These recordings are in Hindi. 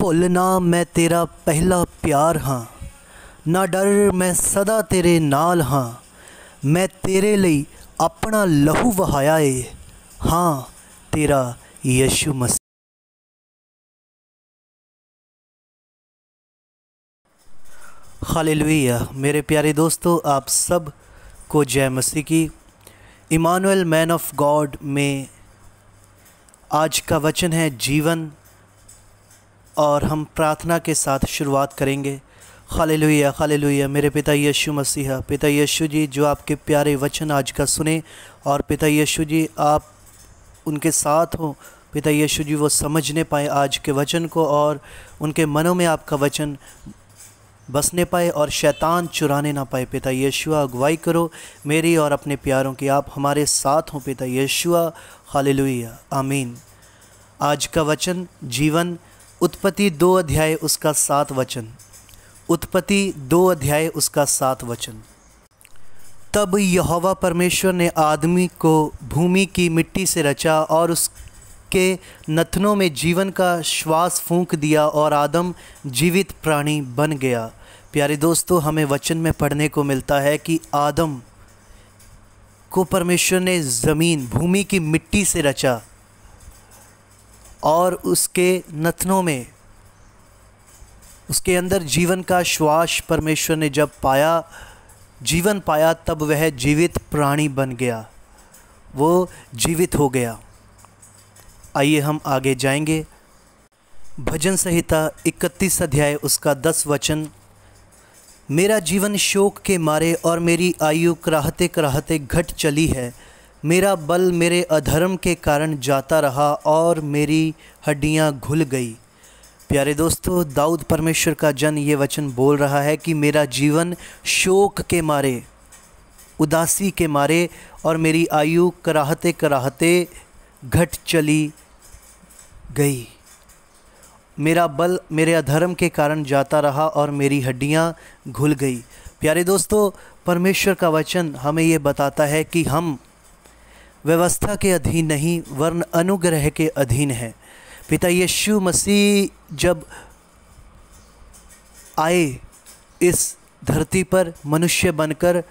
भुल ना मैं तेरा पहला प्यार हाँ ना डर मैं सदा तेरे नाल हाँ मैं तेरे लिए अपना लहू बहाया है हाँ तेरा यशु मस खाली लुईया मेरे प्यारे दोस्तों आप सब को जय मसीह की इमानुएल मैन ऑफ गॉड में आज का वचन है जीवन और हम प्रार्थना के साथ शुरुआत करेंगे खाले लोहिया मेरे पिता यशु मसीहा पिता यशु जी जो आपके प्यारे वचन आज का सुने और पिता यशु जी आप उनके साथ हों पिता यशु जी वो समझने पाए आज के वचन को और उनके मनों में आपका वचन बसने पाए और शैतान चुराने ना पाए पिता यशुआ अगुवाई करो मेरी और अपने प्यारों की आप हमारे साथ हों पिता यशुआ यीशुआ हालेलुया आमीन आज का वचन जीवन उत्पत्ति दो अध्याय उसका सात वचन उत्पत्ति दो अध्याय उसका सात वचन तब यहोवा परमेश्वर ने आदमी को भूमि की मिट्टी से रचा और उसके नथनों में जीवन का श्वास फूंक दिया और आदम जीवित प्राणी बन गया प्यारे दोस्तों हमें वचन में पढ़ने को मिलता है कि आदम को परमेश्वर ने ज़मीन भूमि की मिट्टी से रचा और उसके नथनों में उसके अंदर जीवन का श्वास परमेश्वर ने जब पाया जीवन पाया तब वह जीवित प्राणी बन गया वो जीवित हो गया आइए हम आगे जाएंगे भजन संहिता 31 अध्याय उसका 10 वचन मेरा जीवन शोक के मारे और मेरी आयु कराहते कराहते घट चली है मेरा बल मेरे अधर्म के कारण जाता रहा और मेरी हड्डियां घुल गई प्यारे दोस्तों दाऊद परमेश्वर का जन ये वचन बोल रहा है कि मेरा जीवन शोक के मारे उदासी के मारे और मेरी आयु कराहते कराहते घट चली गई मेरा बल मेरे अधर्म के कारण जाता रहा और मेरी हड्डियां घुल गई प्यारे दोस्तों परमेश्वर का वचन हमें ये बताता है कि हम व्यवस्था के अधीन नहीं वर्ण अनुग्रह के अधीन है पिता यीशु मसीह जब आए इस धरती पर मनुष्य बनकर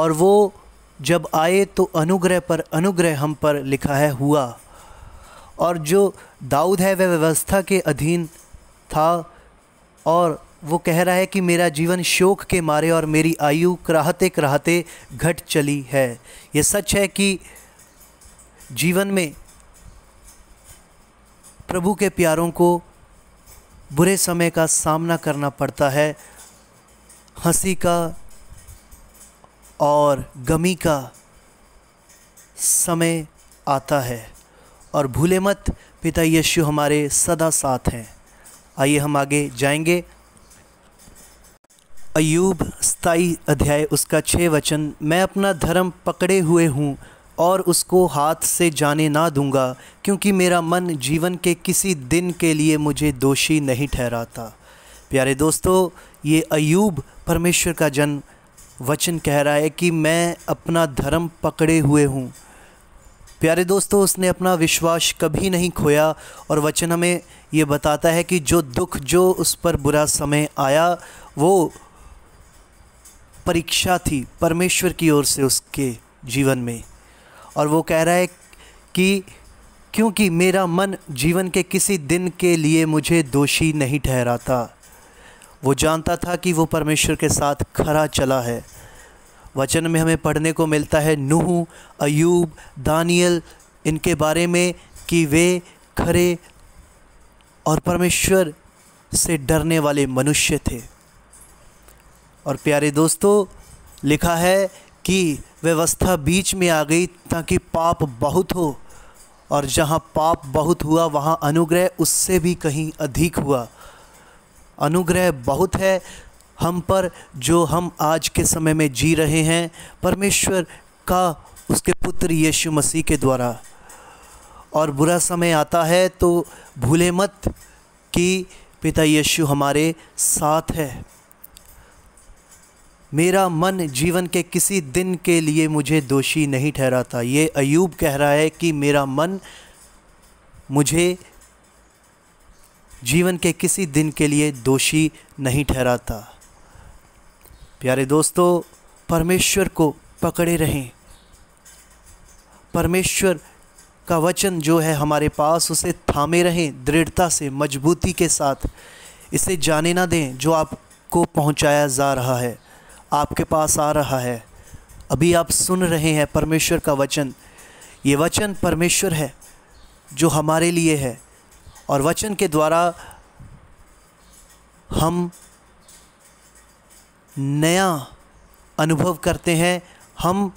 और वो जब आए तो अनुग्रह पर अनुग्रह हम पर लिखा है हुआ और जो दाऊद है वह व्यवस्था के अधीन था और वो कह रहा है कि मेरा जीवन शोक के मारे और मेरी आयु कराहते कराहते घट चली है ये सच है कि जीवन में प्रभु के प्यारों को बुरे समय का सामना करना पड़ता है हंसी का और गमी का समय आता है और भूले मत पिता यीशु हमारे सदा साथ हैं आइए हम आगे जाएंगे अयूब स्थाई अध्याय उसका छः वचन मैं अपना धर्म पकड़े हुए हूँ और उसको हाथ से जाने ना दूंगा क्योंकि मेरा मन जीवन के किसी दिन के लिए मुझे दोषी नहीं ठहराता प्यारे दोस्तों ये अयूब परमेश्वर का जन वचन कह रहा है कि मैं अपना धर्म पकड़े हुए हूँ प्यारे दोस्तों उसने अपना विश्वास कभी नहीं खोया और वचन हमें ये बताता है कि जो दुख जो उस पर बुरा समय आया वो परीक्षा थी परमेश्वर की ओर से उसके जीवन में और वो कह रहा है कि क्योंकि मेरा मन जीवन के किसी दिन के लिए मुझे दोषी नहीं ठहराता वो जानता था कि वो परमेश्वर के साथ खरा चला है वचन में हमें पढ़ने को मिलता है नूह अयूब दानियल इनके बारे में कि वे खरे और परमेश्वर से डरने वाले मनुष्य थे और प्यारे दोस्तों लिखा है कि व्यवस्था बीच में आ गई ताकि पाप बहुत हो और जहाँ पाप बहुत हुआ वहाँ अनुग्रह उससे भी कहीं अधिक हुआ अनुग्रह बहुत है हम पर जो हम आज के समय में जी रहे हैं परमेश्वर का उसके पुत्र यीशु मसीह के द्वारा और बुरा समय आता है तो भूले मत कि पिता यीशु हमारे साथ है मेरा मन जीवन के किसी दिन के लिए मुझे दोषी नहीं ठहराता ये अयूब कह रहा है कि मेरा मन मुझे जीवन के किसी दिन के लिए दोषी नहीं ठहराता प्यारे दोस्तों परमेश्वर को पकड़े रहें परमेश्वर का वचन जो है हमारे पास उसे थामे रहें दृढ़ता से मजबूती के साथ इसे जाने ना दें जो आपको पहुंचाया जा रहा है आपके पास आ रहा है अभी आप सुन रहे हैं परमेश्वर का वचन ये वचन परमेश्वर है जो हमारे लिए है और वचन के द्वारा हम नया अनुभव करते हैं हम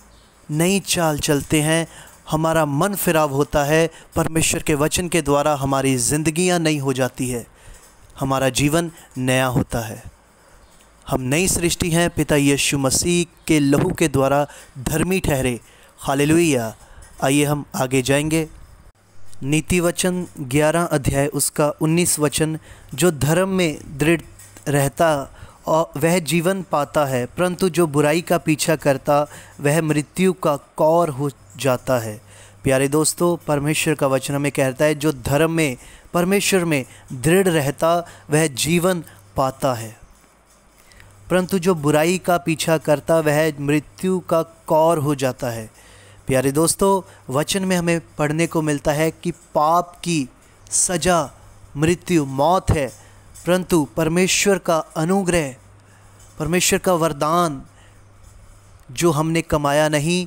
नई चाल चलते हैं हमारा मन फिराव होता है परमेश्वर के वचन के द्वारा हमारी ज़िंदगियां नई हो जाती है हमारा जीवन नया होता है हम नई सृष्टि हैं पिता यीशु मसीह के लहू के द्वारा धर्मी ठहरे खाले आइए हम आगे जाएंगे नीति वचन ग्यारह अध्याय उसका उन्नीस वचन जो धर्म में दृढ़ रहता और वह जीवन पाता है परंतु जो बुराई का पीछा करता वह मृत्यु का कौर हो जाता है प्यारे दोस्तों परमेश्वर का वचन हमें कहता है जो धर्म में परमेश्वर में दृढ़ रहता वह जीवन पाता है परंतु जो बुराई का पीछा करता वह मृत्यु का कौर हो जाता है प्यारे दोस्तों वचन में हमें पढ़ने को मिलता है कि पाप की सज़ा मृत्यु मौत है परंतु परमेश्वर का अनुग्रह परमेश्वर का वरदान जो हमने कमाया नहीं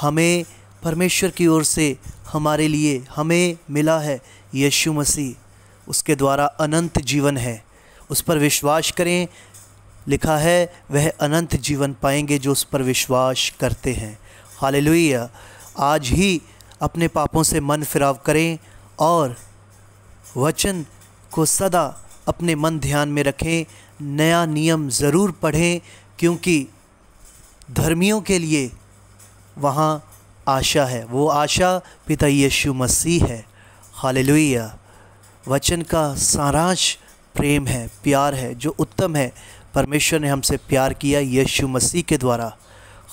हमें परमेश्वर की ओर से हमारे लिए हमें मिला है यीशु मसीह उसके द्वारा अनंत जीवन है उस पर विश्वास करें लिखा है वह अनंत जीवन पाएंगे जो उस पर विश्वास करते हैं हाल आज ही अपने पापों से मन फिराव करें और वचन को सदा अपने मन ध्यान में रखें नया नियम ज़रूर पढ़ें क्योंकि धर्मियों के लिए वहाँ आशा है वो आशा पिता यीशु मसीह है हाल वचन का सारांश प्रेम है प्यार है जो उत्तम है परमेश्वर ने हमसे प्यार किया यीशु मसीह के द्वारा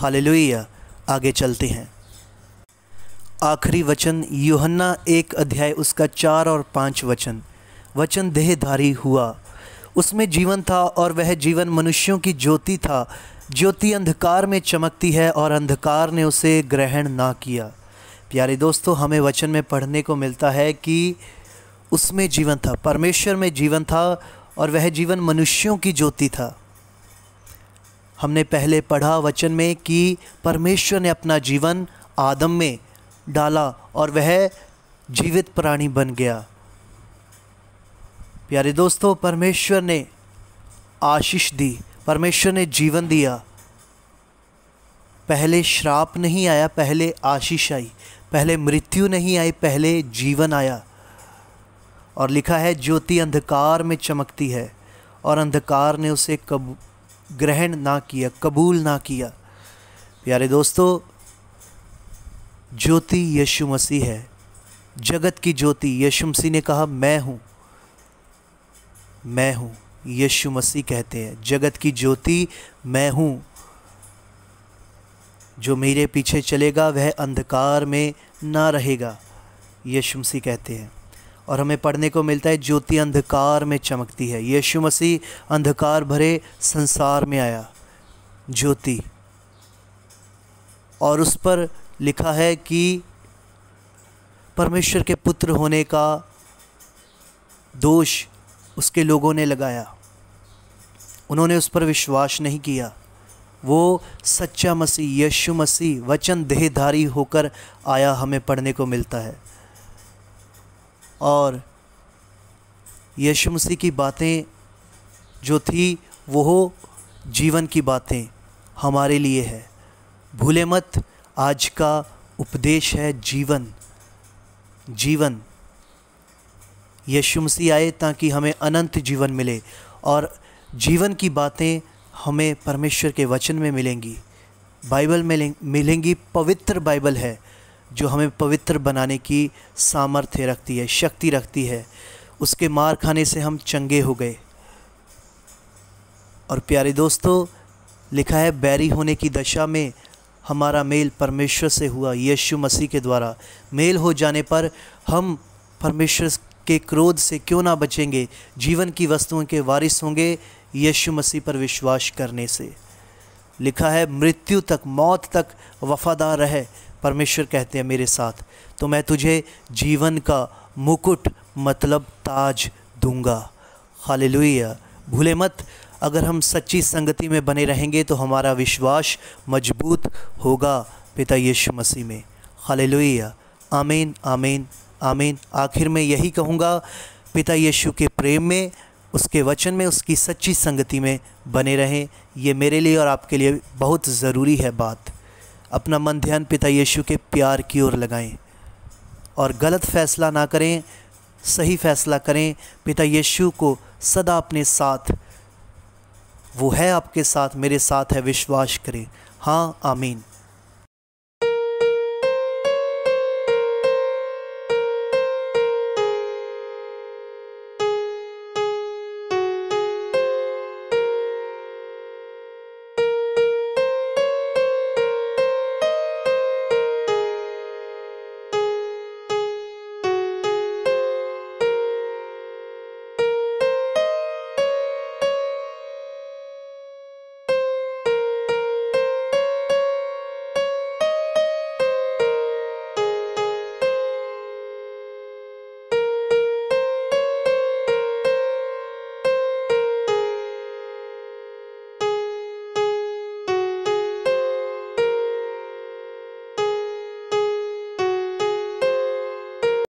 हालेलुया आगे चलते हैं आखिरी वचन यूहन्ना एक अध्याय उसका चार और पाँच वचन वचन देहधारी हुआ उसमें जीवन था और वह जीवन मनुष्यों की ज्योति था ज्योति अंधकार में चमकती है और अंधकार ने उसे ग्रहण ना किया प्यारे दोस्तों हमें वचन में पढ़ने को मिलता है कि उसमें जीवन था परमेश्वर में जीवन था और वह जीवन मनुष्यों की ज्योति था हमने पहले पढ़ा वचन में कि परमेश्वर ने अपना जीवन आदम में डाला और वह जीवित प्राणी बन गया प्यारे दोस्तों परमेश्वर ने आशीष दी परमेश्वर ने जीवन दिया पहले श्राप नहीं आया पहले आशीष आई पहले मृत्यु नहीं आई पहले जीवन आया और लिखा है ज्योति अंधकार में चमकती है और अंधकार ने उसे कब ग्रहण ना किया कबूल ना किया प्यारे दोस्तों ज्योति यीशु मसीह है जगत की ज्योति यीशु मसीह ने कहा मैं हूँ मैं हूँ यीशु मसीह कहते हैं जगत की ज्योति मैं हूँ जो मेरे पीछे चलेगा वह अंधकार में ना रहेगा यीशु मसीह कहते हैं और हमें पढ़ने को मिलता है ज्योति अंधकार में चमकती है यीशु मसीह अंधकार भरे संसार में आया ज्योति और उस पर लिखा है कि परमेश्वर के पुत्र होने का दोष उसके लोगों ने लगाया उन्होंने उस पर विश्वास नहीं किया वो सच्चा मसीह यीशु मसीह वचन देहधारी होकर आया हमें पढ़ने को मिलता है और यीशु मसीह की बातें जो थी वो जीवन की बातें हमारे लिए है भूले मत आज का उपदेश है जीवन जीवन यीशु मसीह आए ताकि हमें अनंत जीवन मिले और जीवन की बातें हमें परमेश्वर के वचन में मिलेंगी बाइबल में मिलेंगी पवित्र बाइबल है जो हमें पवित्र बनाने की सामर्थ्य रखती है शक्ति रखती है उसके मार खाने से हम चंगे हो गए और प्यारे दोस्तों लिखा है बैरी होने की दशा में हमारा मेल परमेश्वर से हुआ यीशु मसीह के द्वारा मेल हो जाने पर हम परमेश्वर के क्रोध से क्यों ना बचेंगे जीवन की वस्तुओं के वारिस होंगे यीशु मसीह पर विश्वास करने से लिखा है मृत्यु तक मौत तक वफादार रहे परमेश्वर कहते हैं मेरे साथ तो मैं तुझे जीवन का मुकुट मतलब ताज दूंगा हालेलुया भूले मत अगर हम सच्ची संगति में बने रहेंगे तो हमारा विश्वास मजबूत होगा पिता यीशु मसीह में हालेलुया आमीन आमीन आमीन आखिर में यही कहूँगा पिता यीशु के प्रेम में उसके वचन में उसकी सच्ची संगति में बने रहें ये मेरे लिए और आपके लिए बहुत ज़रूरी है बात अपना मन ध्यान पिता यीशु के प्यार की ओर लगाएं और गलत फैसला ना करें सही फैसला करें पिता यीशु को सदा अपने साथ वो है आपके साथ मेरे साथ है विश्वास करें हाँ आमीन